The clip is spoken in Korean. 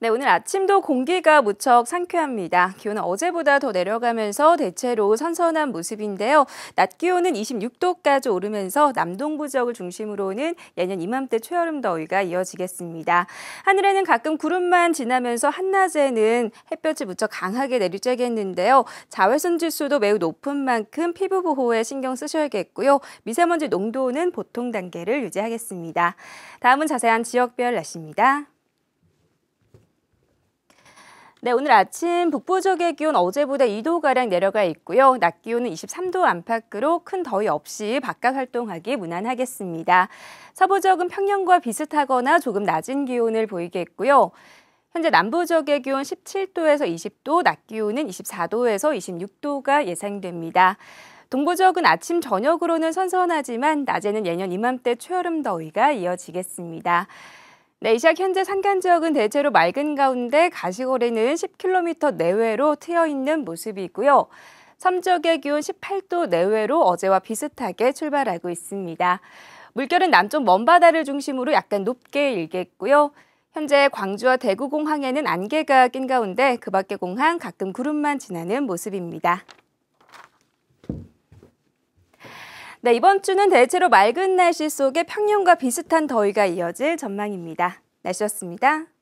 네, 오늘 아침도 공기가 무척 상쾌합니다. 기온은 어제보다 더 내려가면서 대체로 선선한 모습인데요. 낮 기온은 26도까지 오르면서 남동부 지역을 중심으로는 예년 이맘때 초여름 더위가 이어지겠습니다. 하늘에는 가끔 구름만 지나면서 한낮에는 햇볕이 무척 강하게 내리쬐겠는데요. 자외선 지수도 매우 높은 만큼 피부 보호에 신경 쓰셔야겠고요. 미세먼지 농도는 보통 단계를 유지하겠습니다. 다음은 자세한 지역별 날씨입니다. 네, 오늘 아침 북부 지역의 기온 어제보다 2도가량 내려가 있고요. 낮 기온은 23도 안팎으로 큰 더위 없이 바깥 활동하기 무난하겠습니다. 서부 지역은 평년과 비슷하거나 조금 낮은 기온을 보이겠고요. 현재 남부 지역의 기온 17도에서 20도, 낮 기온은 24도에서 26도가 예상됩니다. 동부 지역은 아침 저녁으로는 선선하지만 낮에는 예년 이맘때 초여름 더위가 이어지겠습니다. 레이샥 네, 현재 산간 지역은 대체로 맑은 가운데 가시거리는 10km 내외로 트여 있는 모습이고요. 섬지역의 기온 18도 내외로 어제와 비슷하게 출발하고 있습니다. 물결은 남쪽 먼바다를 중심으로 약간 높게 일겠고요. 현재 광주와 대구 공항에는 안개가 낀 가운데 그 밖의 공항 가끔 구름만 지나는 모습입니다. 네, 이번 주는 대체로 맑은 날씨 속에 평년과 비슷한 더위가 이어질 전망입니다. 날씨였습니다.